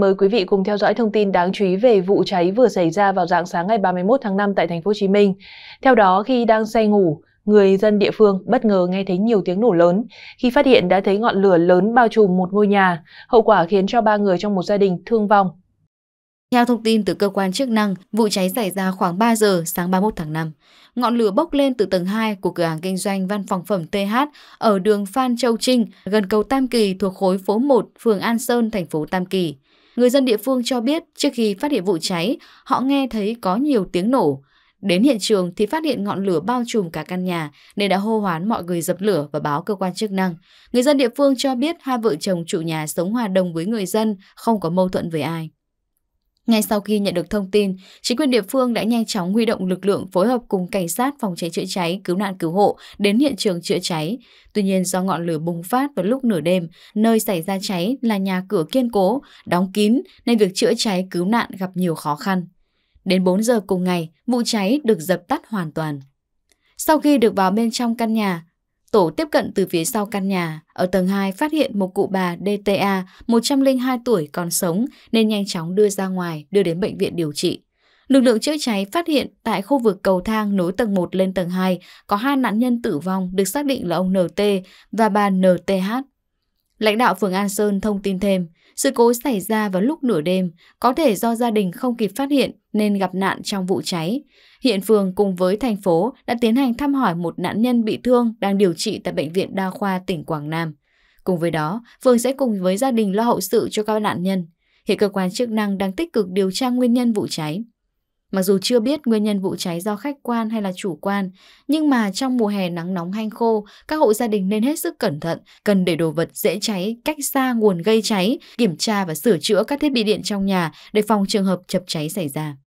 Mời quý vị cùng theo dõi thông tin đáng chú ý về vụ cháy vừa xảy ra vào dạng sáng ngày 31 tháng 5 tại thành phố Hồ Chí Minh. Theo đó, khi đang say ngủ, người dân địa phương bất ngờ nghe thấy nhiều tiếng nổ lớn. Khi phát hiện đã thấy ngọn lửa lớn bao trùm một ngôi nhà, hậu quả khiến cho ba người trong một gia đình thương vong. Theo thông tin từ cơ quan chức năng, vụ cháy xảy ra khoảng 3 giờ sáng 31 tháng 5. Ngọn lửa bốc lên từ tầng 2 của cửa hàng kinh doanh văn phòng phẩm TH ở đường Phan Châu Trinh, gần cầu Tam Kỳ thuộc khối phố 1, phường An Sơn, thành phố Tam Kỳ. Người dân địa phương cho biết trước khi phát hiện vụ cháy, họ nghe thấy có nhiều tiếng nổ. Đến hiện trường thì phát hiện ngọn lửa bao trùm cả căn nhà nên đã hô hoán mọi người dập lửa và báo cơ quan chức năng. Người dân địa phương cho biết hai vợ chồng chủ nhà sống hòa đồng với người dân, không có mâu thuẫn với ai. Ngay sau khi nhận được thông tin, chính quyền địa phương đã nhanh chóng huy động lực lượng phối hợp cùng cảnh sát phòng cháy chữa cháy, cứu nạn cứu hộ đến hiện trường chữa cháy. Tuy nhiên do ngọn lửa bùng phát vào lúc nửa đêm, nơi xảy ra cháy là nhà cửa kiên cố, đóng kín nên việc chữa cháy cứu nạn gặp nhiều khó khăn. Đến 4 giờ cùng ngày, vụ cháy được dập tắt hoàn toàn. Sau khi được vào bên trong căn nhà, Tổ tiếp cận từ phía sau căn nhà, ở tầng 2 phát hiện một cụ bà DTA 102 tuổi còn sống nên nhanh chóng đưa ra ngoài, đưa đến bệnh viện điều trị. Lực lượng chữa cháy phát hiện tại khu vực cầu thang nối tầng 1 lên tầng 2 có hai nạn nhân tử vong được xác định là ông NT và bà NTH. Lãnh đạo phường An Sơn thông tin thêm, sự cố xảy ra vào lúc nửa đêm, có thể do gia đình không kịp phát hiện nên gặp nạn trong vụ cháy. Hiện phường cùng với thành phố đã tiến hành thăm hỏi một nạn nhân bị thương đang điều trị tại Bệnh viện Đa khoa tỉnh Quảng Nam. Cùng với đó, phường sẽ cùng với gia đình lo hậu sự cho các nạn nhân. Hiện cơ quan chức năng đang tích cực điều tra nguyên nhân vụ cháy. Mặc dù chưa biết nguyên nhân vụ cháy do khách quan hay là chủ quan, nhưng mà trong mùa hè nắng nóng hanh khô, các hộ gia đình nên hết sức cẩn thận, cần để đồ vật dễ cháy cách xa nguồn gây cháy, kiểm tra và sửa chữa các thiết bị điện trong nhà để phòng trường hợp chập cháy xảy ra.